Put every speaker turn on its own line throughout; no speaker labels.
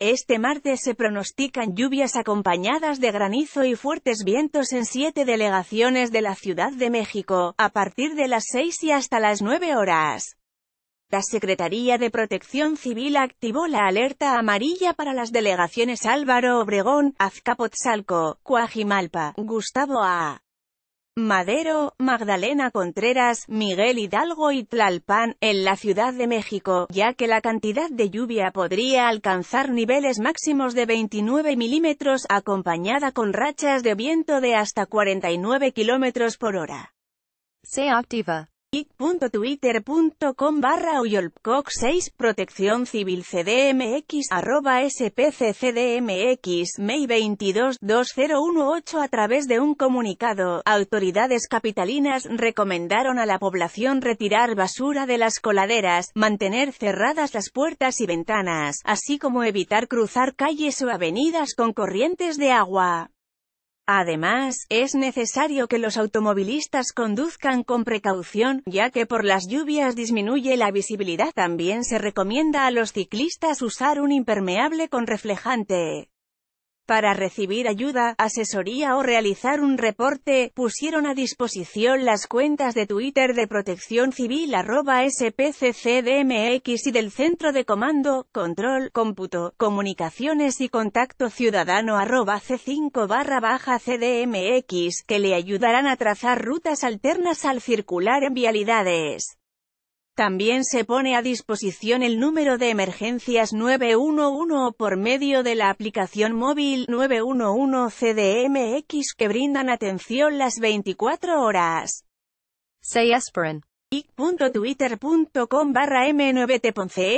Este martes se pronostican lluvias acompañadas de granizo y fuertes vientos en siete delegaciones de la Ciudad de México, a partir de las seis y hasta las nueve horas. La Secretaría de Protección Civil activó la alerta amarilla para las delegaciones Álvaro Obregón, Azcapotzalco, Cuajimalpa, Gustavo A. Madero, Magdalena Contreras, Miguel Hidalgo y Tlalpan, en la Ciudad de México, ya que la cantidad de lluvia podría alcanzar niveles máximos de 29 milímetros, acompañada con rachas de viento de hasta 49 kilómetros por hora. Se activa twitter.com barra 6 Protección Civil CDMX arroba spccdmx May 22 a través de un comunicado, autoridades capitalinas recomendaron a la población retirar basura de las coladeras, mantener cerradas las puertas y ventanas, así como evitar cruzar calles o avenidas con corrientes de agua. Además, es necesario que los automovilistas conduzcan con precaución, ya que por las lluvias disminuye la visibilidad. También se recomienda a los ciclistas usar un impermeable con reflejante. Para recibir ayuda, asesoría o realizar un reporte, pusieron a disposición las cuentas de Twitter de Protección Civil arroba SPCCDMX y del Centro de Comando, Control, Cómputo, Comunicaciones y Contacto Ciudadano arroba C5 barra baja CDMX, que le ayudarán a trazar rutas alternas al circular en vialidades. También se pone a disposición el número de emergencias 911 por medio de la aplicación móvil 911 CDMX que brindan atención las 24 horas. Say ic.twitter.com barra m 9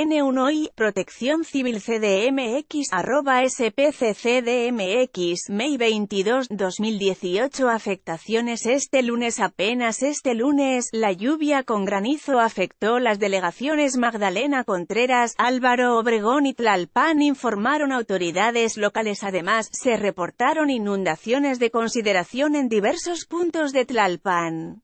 1 i protección civil cdmx arroba spccdmx May 22 2018 afectaciones este lunes apenas este lunes la lluvia con granizo afectó las delegaciones Magdalena Contreras Álvaro Obregón y Tlalpan informaron autoridades locales además se reportaron inundaciones de consideración en diversos puntos de Tlalpan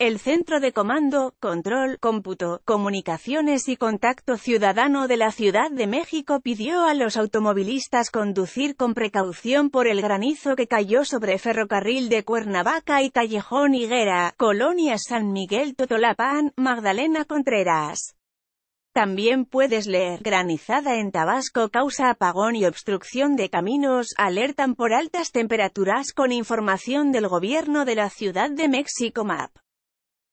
el Centro de Comando, Control, Cómputo, Comunicaciones y Contacto Ciudadano de la Ciudad de México pidió a los automovilistas conducir con precaución por el granizo que cayó sobre Ferrocarril de Cuernavaca y Callejón Higuera, Colonia San Miguel Totolapán, Magdalena Contreras. También puedes leer, granizada en Tabasco causa apagón y obstrucción de caminos, alertan por altas temperaturas con información del gobierno de la Ciudad de México MAP.